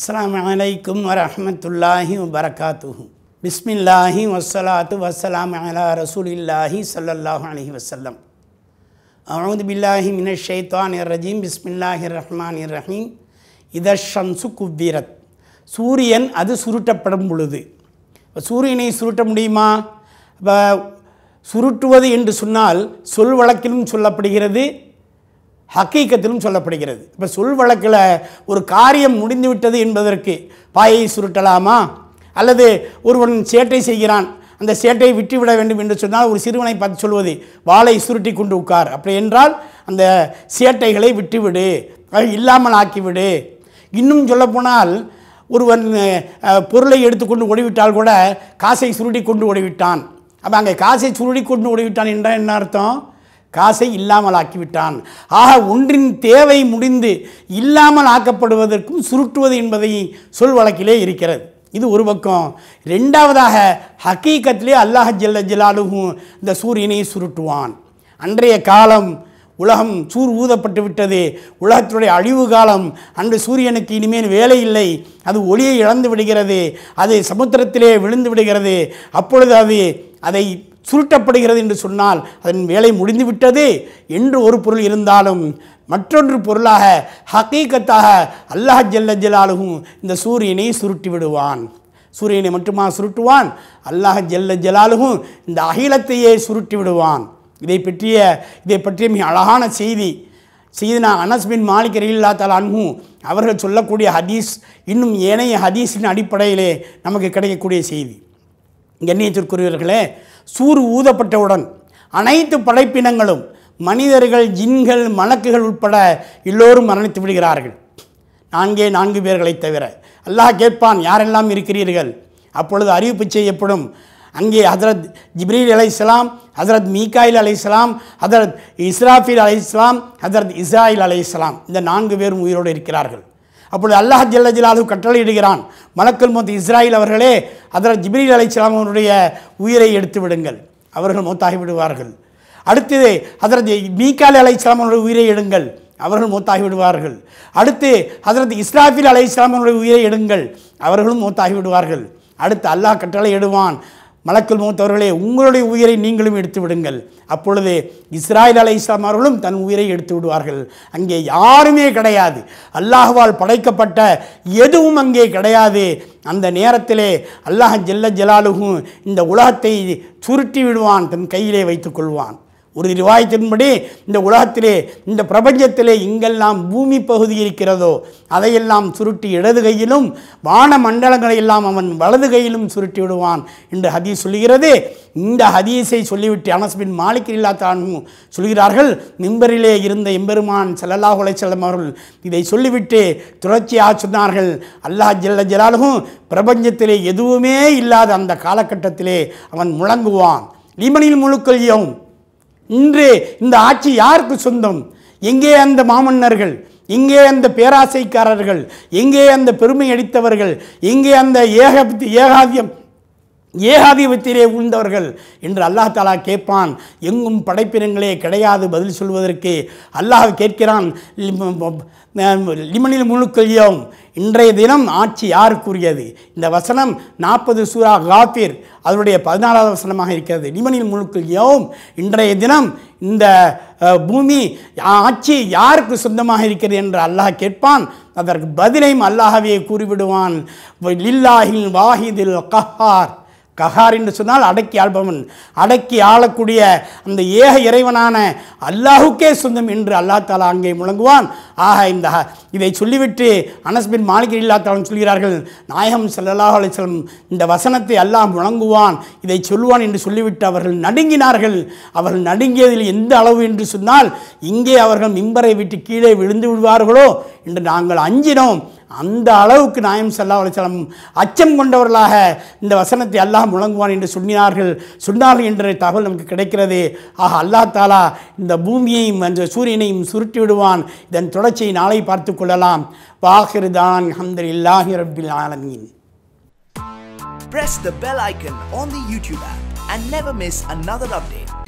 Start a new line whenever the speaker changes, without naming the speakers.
அஸ்லாம் வலைக்கும் வரமத்துல்லாஹி வரகாத்து பிஸ்மில்லாஹி வசலாத்து வசலாம் அலா ரசூலில்லாஹி சல்லல்லாஹு அலஹி வசல்லம் அவுது பில்லாஹி ஷேத்வான் இர் ரஜீம் பிஸ்மில்லாஹி ரஹ்மான் இர் ரஹீம் இதர்ஷம்சு ஷம்சு குவ்வீரத் சூரியன் அது சுருட்டப்படும் பொழுது இப்போ சூரியனை சுருட்ட முடியுமா இப்போ சுருட்டுவது என்று சொன்னால் சொல் வழக்கிலும் சொல்லப்படுகிறது ஹக்கீக்கத்திலும் சொல்லப்படுகிறது இப்போ சொல் வழக்கில் ஒரு காரியம் முடிந்துவிட்டது என்பதற்கு பாயை சுருட்டலாமா அல்லது ஒருவன் சேட்டை செய்கிறான் அந்த சேட்டையை விட்டுவிட வேண்டும் என்று சொன்னால் ஒரு சிறுவனை பார்த்து சொல்வது வாளை சுருட்டி கொண்டு உட்கார் அப்படி என்றால் அந்த சேட்டைகளை விட்டுவிடு இல்லாமல் ஆக்கிவிடு இன்னும் சொல்லப்போனால் ஒருவன் பொருளை எடுத்துக்கொண்டு ஓடிவிட்டால் கூட காசை சுருட்டி கொண்டு ஓடிவிட்டான் அப்போ அங்கே காசை சுருடி கொண்டு ஓடிவிட்டான் என்றால் என்ன அர்த்தம் காசை இல்லாமல் ஆக்கிவிட்டான் ஆக ஒன்றின் தேவை முடிந்து இல்லாமல் ஆக்கப்படுவதற்கும் சுருட்டுவது என்பதை சொல் வழக்கிலே இருக்கிறது இது ஒரு பக்கம் ரெண்டாவதாக ஹக்கீக்கத்திலே அல்லாஹ் ஜல்ல ஜலாலுகும் இந்த சூரியனை சுருட்டுவான் அன்றைய காலம் உலகம் சூர் ஊதப்பட்டு விட்டது உலகத்தினுடைய அழிவு காலம் அன்று சூரியனுக்கு இனிமேல் வேலை இல்லை அது ஒளியை இழந்து விடுகிறது அது சமுத்திரத்திலே விழுந்து விடுகிறது அப்பொழுது அது அதை சுருட்டப்படுகிறது என்று சொன்னால் அதன் வேலை முடிந்துவிட்டது என்று ஒரு பொருள் இருந்தாலும் மற்றொன்று பொருளாக ஹக்கீக்கத்தாக அல்லாஹ் ஜல்ல ஜலாலுகும் இந்த சூரியனை சுருட்டி விடுவான் சூரியனை மட்டுமா சுருட்டுவான் அல்லாஹ் ஜல்ல ஜலாலுகும் இந்த அகிலத்தையே சுருட்டி விடுவான் இதை பற்றிய இதை பற்றிய மிக அழகான செய்தி செய்தினா அனஸ்மின் மாலிக் ரயில்லா தலா அன்ஹூ அவர்கள் சொல்லக்கூடிய ஹதீஸ் இன்னும் ஏனைய ஹதீஸின் அடிப்படையிலே நமக்கு கிடைக்கக்கூடிய செய்தி கண்ணியத்திற்குரியவர்களே சூறு ஊதப்பட்டவுடன் அனைத்து படைப்பினங்களும் மனிதர்கள் ஜின்கள் மலக்குகள் உட்பட எல்லோரும் மரணித்து விடுகிறார்கள் நான்கே நான்கு பேர்களை தவிர அல்லாஹ் கேட்பான் யாரெல்லாம் இருக்கிறீர்கள் அப்பொழுது அறிவிப்பு செய்யப்படும் அங்கே ஹசரத் ஜிப்ரீல் அலை இஸ்லாம் ஹசரத் மீகாயில் அலை இஸ்லாம் ஹசரத் இஸ்ராஃபில் அலை இஸ்லாம் ஹசரத் இஸ்ராயில் அலை இஸ்லாம் இந்த நான்கு பேரும் உயிரோடு இருக்கிறார்கள் அப்பொழுது அல்லாஹ் ஜல்ல ஜிலாலு கட்டளையிடுகிறான் மலக்கல் மொத்த இஸ்ராயில் அவர்களே அதில் ஜிப்ரீல் அலைச்சலாம் அவனுடைய உயிரை எடுத்து விடுங்கள் அவர்கள் மூத்தாகி விடுவார்கள் அடுத்தது அதரது மீக்கால் அலை அவனுடைய உயிரை எடுங்கள் அவர்கள் மூத்தாகி விடுவார்கள் அடுத்து அதரது இஸ்லாஃபில் அலை இஸ்லாமனுடைய உயிரை எடுங்கள் அவர்களும் மூத்தாகி விடுவார்கள் அடுத்து அல்லாஹ் கட்டளை இடுவான் மலக்குள் மூத்தவர்களே உங்களுடைய உயிரை நீங்களும் எடுத்து விடுங்கள் அப்பொழுது இஸ்ராயல் அலை இஸ்லாம் அவர்களும் தன் உயிரை எடுத்து விடுவார்கள் அங்கே யாருமே கிடையாது அல்லாஹுவால் படைக்கப்பட்ட எதுவும் அங்கே கிடையாது அந்த நேரத்திலே அல்லாஹ் ஜெல்ல ஜலாலுகும் இந்த உலகத்தை சுருட்டி விடுவான் தன் கையிலே வைத்துக்கொள்வான் ஒரு நிர்வாகத்தின்படி இந்த உலகத்திலே இந்த பிரபஞ்சத்திலே இங்கெல்லாம் பூமி பகுதி இருக்கிறதோ அதையெல்லாம் சுருட்டி இடது கையிலும் வான மண்டலங்களை எல்லாம் அவன் வலது கையிலும் சுருட்டி விடுவான் என்று ஹதீஸ் சொல்லுகிறது இந்த ஹதீஸை சொல்லிவிட்டு அனஸ்பின் மாலிக் இல்லா தான் சொல்கிறார்கள் மிம்பரிலே இருந்த எம்பெருமான் சல்லல்லா உலைச்சல்லம் அவர்கள் இதை சொல்லிவிட்டு தொடர்ச்சியாக சொன்னார்கள் அல்லாஹ் ஜல்ல ஜலாலும் பிரபஞ்சத்திலே எதுவுமே இல்லாத அந்த காலகட்டத்திலே அவன் முழங்குவான் லிமனில் முழுக்கள் யோம் இன்று இந்த ஆட்சி யாருக்கு சொந்தம் எங்கே அந்த மாமன்னர்கள் இங்கே அந்த பேராசைக்காரர்கள் எங்கே அந்த பெருமை அடித்தவர்கள் எங்கே அந்த ஏகபத்தி ஏகாதியம் ஏகாதிபத்திலே உழ்ந்தவர்கள் என்று அல்லாஹ் தாலா கேட்பான் எங்கும் படைப்பினங்களே கிடையாது பதில் சொல்வதற்கு அல்லாஹ் கேட்கிறான் லிமனில் முழுக்கொள்ளியோம் இன்றைய தினம் ஆட்சி யாருக்குரியது இந்த வசனம் நாற்பது சூரா காபீர் அதனுடைய பதினாலாவது வசனமாக இருக்கிறது லிமனில் முழுக்கொள்ளியோம் இன்றைய தினம் இந்த பூமி ஆட்சி யாருக்கு சொந்தமாக இருக்கிறது என்று அல்லாஹ் கேட்பான் அதற்கு பதிலையும் அல்லாஹாவே கூறிவிடுவான் லில்லாஹில் வாஹிதில் கஹார் கஹார் என்று சொன்னால் அடக்கி ஆள்பவன் அடக்கி ஆளக்கூடிய அந்த ஏக இறைவனான அல்லாஹுக்கே சொந்தம் என்று அல்லா தாலா அங்கே முழங்குவான் ஆக இந்த இதை சொல்லிவிட்டு அனஸ்பின் மாளிகை இல்லாத்தாலும் சொல்கிறார்கள் நாயகம் செல்லலாக செல்லும் இந்த வசனத்தை அல்லாஹ் முழங்குவான் இதை சொல்லுவான் என்று சொல்லிவிட்டு அவர்கள் நடுங்கினார்கள் அவர்கள் நடுங்கியதில் எந்த அளவு என்று சொன்னால் இங்கே அவர்கள் மிம்பரை விட்டு கீழே விழுந்து விடுவார்களோ என்று நாங்கள் அஞ்சினோம் அந்த அளவுக்கு நாயம் செல்லா அலிஸ்லாம் அச்சம் கொண்டவர்களாக இந்த வசனத்தை அல்லாஹ் முழங்குவான் என்று சொன்னார்கள் சொன்னார்கள் என்ற தகவல் நமக்கு கிடைக்கிறது ஆக அல்லா தாலா இந்த பூமியையும் அந்த சூரியனையும் சுருட்டி விடுவான் இதன் தொடர் தொடர்ச்சியை நாளை பார்த்து கொள்ளலாம் பாகிர்தான் ஹம்தர் இல்லாஹி ரபில் ஆலமீன் Press the bell icon on the YouTube app and never miss another update.